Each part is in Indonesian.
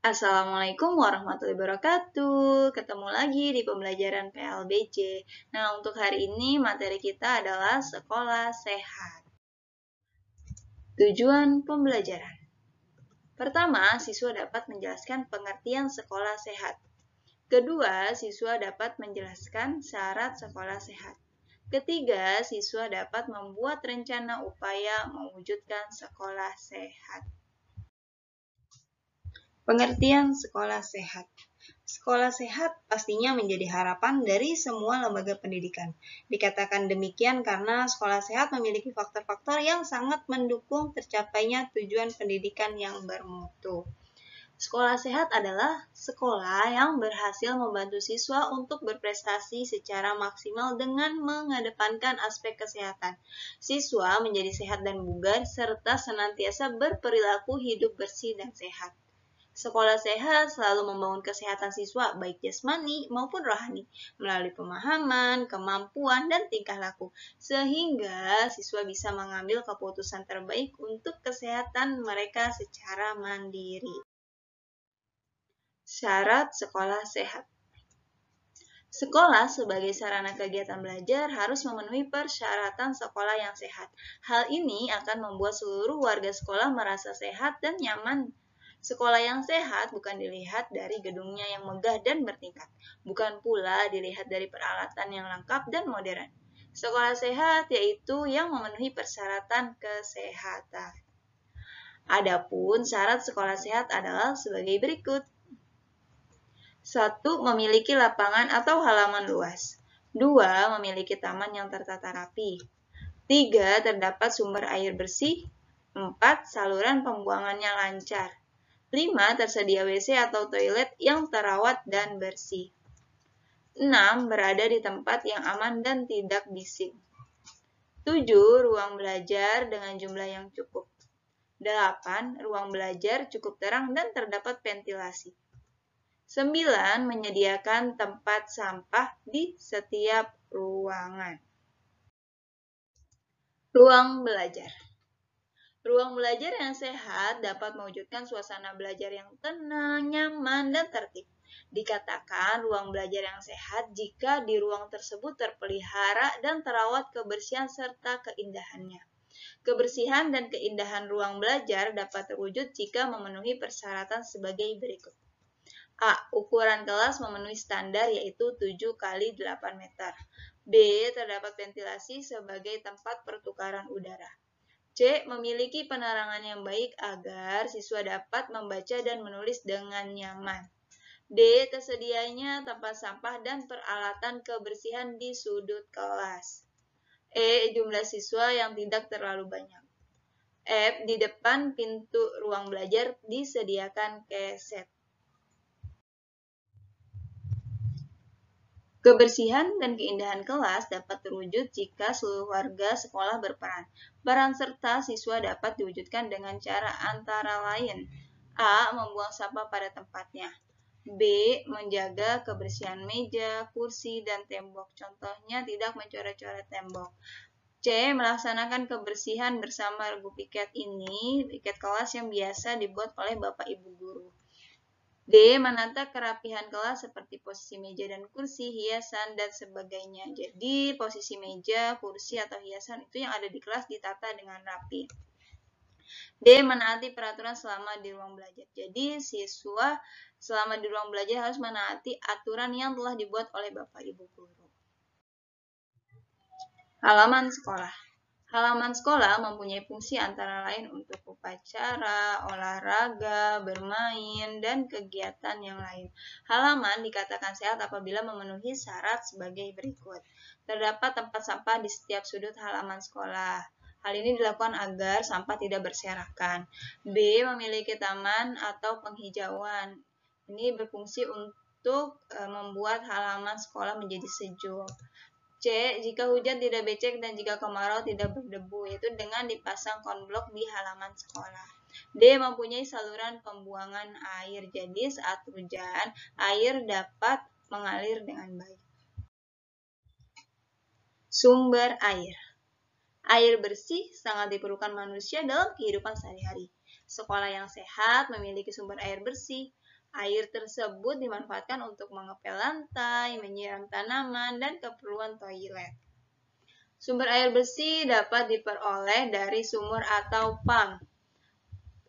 Assalamualaikum warahmatullahi wabarakatuh. Ketemu lagi di pembelajaran PLBC. Nah, untuk hari ini materi kita adalah sekolah sehat. Tujuan pembelajaran. Pertama, siswa dapat menjelaskan pengertian sekolah sehat. Kedua, siswa dapat menjelaskan syarat sekolah sehat. Ketiga, siswa dapat membuat rencana upaya mewujudkan sekolah sehat. Pengertian sekolah sehat. Sekolah sehat pastinya menjadi harapan dari semua lembaga pendidikan. Dikatakan demikian karena sekolah sehat memiliki faktor-faktor yang sangat mendukung tercapainya tujuan pendidikan yang bermutu. Sekolah sehat adalah sekolah yang berhasil membantu siswa untuk berprestasi secara maksimal dengan mengedepankan aspek kesehatan. Siswa menjadi sehat dan bugar serta senantiasa berperilaku hidup bersih dan sehat. Sekolah sehat selalu membangun kesehatan siswa baik jasmani maupun rohani melalui pemahaman, kemampuan, dan tingkah laku sehingga siswa bisa mengambil keputusan terbaik untuk kesehatan mereka secara mandiri. Syarat sekolah sehat Sekolah sebagai sarana kegiatan belajar harus memenuhi persyaratan sekolah yang sehat. Hal ini akan membuat seluruh warga sekolah merasa sehat dan nyaman Sekolah yang sehat bukan dilihat dari gedungnya yang megah dan bertingkat, bukan pula dilihat dari peralatan yang lengkap dan modern. Sekolah sehat yaitu yang memenuhi persyaratan kesehatan. Adapun syarat sekolah sehat adalah sebagai berikut. 1. Memiliki lapangan atau halaman luas. 2. Memiliki taman yang tertata rapi. 3. Terdapat sumber air bersih. 4. Saluran pembuangannya lancar. 5. Tersedia WC atau toilet yang terawat dan bersih. 6. Berada di tempat yang aman dan tidak bising. 7. Ruang belajar dengan jumlah yang cukup. 8. Ruang belajar cukup terang dan terdapat ventilasi. 9. Menyediakan tempat sampah di setiap ruangan. Ruang belajar. Ruang belajar yang sehat dapat mewujudkan suasana belajar yang tenang, nyaman, dan tertib. Dikatakan ruang belajar yang sehat jika di ruang tersebut terpelihara dan terawat kebersihan serta keindahannya. Kebersihan dan keindahan ruang belajar dapat terwujud jika memenuhi persyaratan sebagai berikut. A. Ukuran kelas memenuhi standar yaitu 7 x 8 meter. B. Terdapat ventilasi sebagai tempat pertukaran udara. C. Memiliki penerangan yang baik agar siswa dapat membaca dan menulis dengan nyaman. D. Tersedianya tempat sampah dan peralatan kebersihan di sudut kelas. E. Jumlah siswa yang tidak terlalu banyak. F. Di depan pintu ruang belajar disediakan keset. Kebersihan dan keindahan kelas dapat terwujud jika seluruh warga sekolah berperan. Peran serta siswa dapat diwujudkan dengan cara antara lain A. Membuang sampah pada tempatnya B. Menjaga kebersihan meja, kursi, dan tembok Contohnya tidak mencoret-coret tembok C. Melaksanakan kebersihan bersama regu piket ini, piket kelas yang biasa dibuat oleh Bapak Ibu Guru D. Menata kerapihan kelas seperti posisi meja dan kursi, hiasan, dan sebagainya. Jadi, posisi meja, kursi, atau hiasan itu yang ada di kelas ditata dengan rapi. D. Menaati peraturan selama di ruang belajar. Jadi, siswa selama di ruang belajar harus menaati aturan yang telah dibuat oleh Bapak Ibu Guru. Halaman sekolah. Halaman sekolah mempunyai fungsi antara lain untuk upacara, olahraga, bermain, dan kegiatan yang lain. Halaman dikatakan sehat apabila memenuhi syarat sebagai berikut. Terdapat tempat sampah di setiap sudut halaman sekolah. Hal ini dilakukan agar sampah tidak berserakan. B. Memiliki taman atau penghijauan. Ini berfungsi untuk e, membuat halaman sekolah menjadi sejuk. C. Jika hujan tidak becek dan jika kemarau tidak berdebu, yaitu dengan dipasang konblok di halaman sekolah. D. Mempunyai saluran pembuangan air, jadi saat hujan, air dapat mengalir dengan baik. Sumber air Air bersih sangat diperlukan manusia dalam kehidupan sehari-hari. Sekolah yang sehat memiliki sumber air bersih, Air tersebut dimanfaatkan untuk mengepel lantai, menyiram tanaman, dan keperluan toilet. Sumber air bersih dapat diperoleh dari sumur atau pump,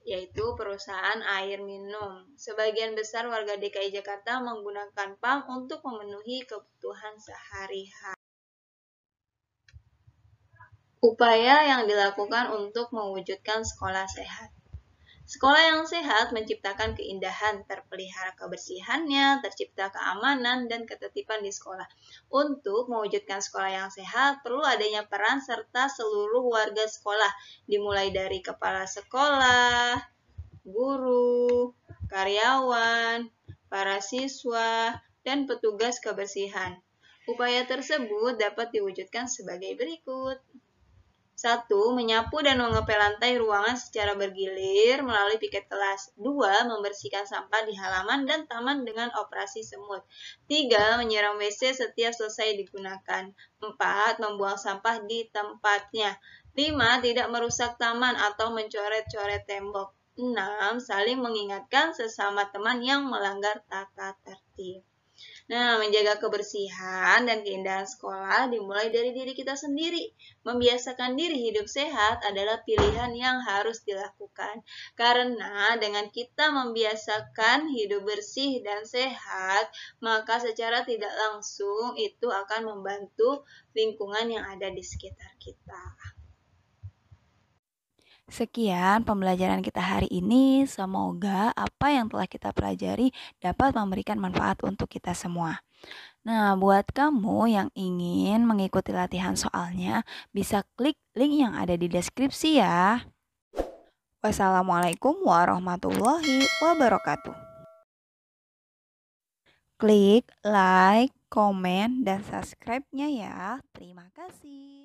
yaitu perusahaan air minum. Sebagian besar warga DKI Jakarta menggunakan pump untuk memenuhi kebutuhan sehari-hari. Upaya yang dilakukan untuk mewujudkan sekolah sehat. Sekolah yang sehat menciptakan keindahan, terpelihara kebersihannya, tercipta keamanan dan ketertiban di sekolah. Untuk mewujudkan sekolah yang sehat, perlu adanya peran serta seluruh warga sekolah, dimulai dari kepala sekolah, guru, karyawan, para siswa, dan petugas kebersihan. Upaya tersebut dapat diwujudkan sebagai berikut. 1. Menyapu dan mengepel lantai ruangan secara bergilir melalui piket kelas. 2. Membersihkan sampah di halaman dan taman dengan operasi semut. 3. Menyiram WC setiap selesai digunakan. 4. Membuang sampah di tempatnya. 5. Tidak merusak taman atau mencoret-coret tembok. 6. Saling mengingatkan sesama teman yang melanggar tata tertib. Nah, menjaga kebersihan dan keindahan sekolah dimulai dari diri kita sendiri. Membiasakan diri hidup sehat adalah pilihan yang harus dilakukan. Karena dengan kita membiasakan hidup bersih dan sehat, maka secara tidak langsung itu akan membantu lingkungan yang ada di sekitar kita. Sekian pembelajaran kita hari ini. Semoga apa yang telah kita pelajari dapat memberikan manfaat untuk kita semua. Nah, buat kamu yang ingin mengikuti latihan soalnya, bisa klik link yang ada di deskripsi ya. Wassalamualaikum warahmatullahi wabarakatuh. Klik like, komen, dan subscribe-nya ya. Terima kasih.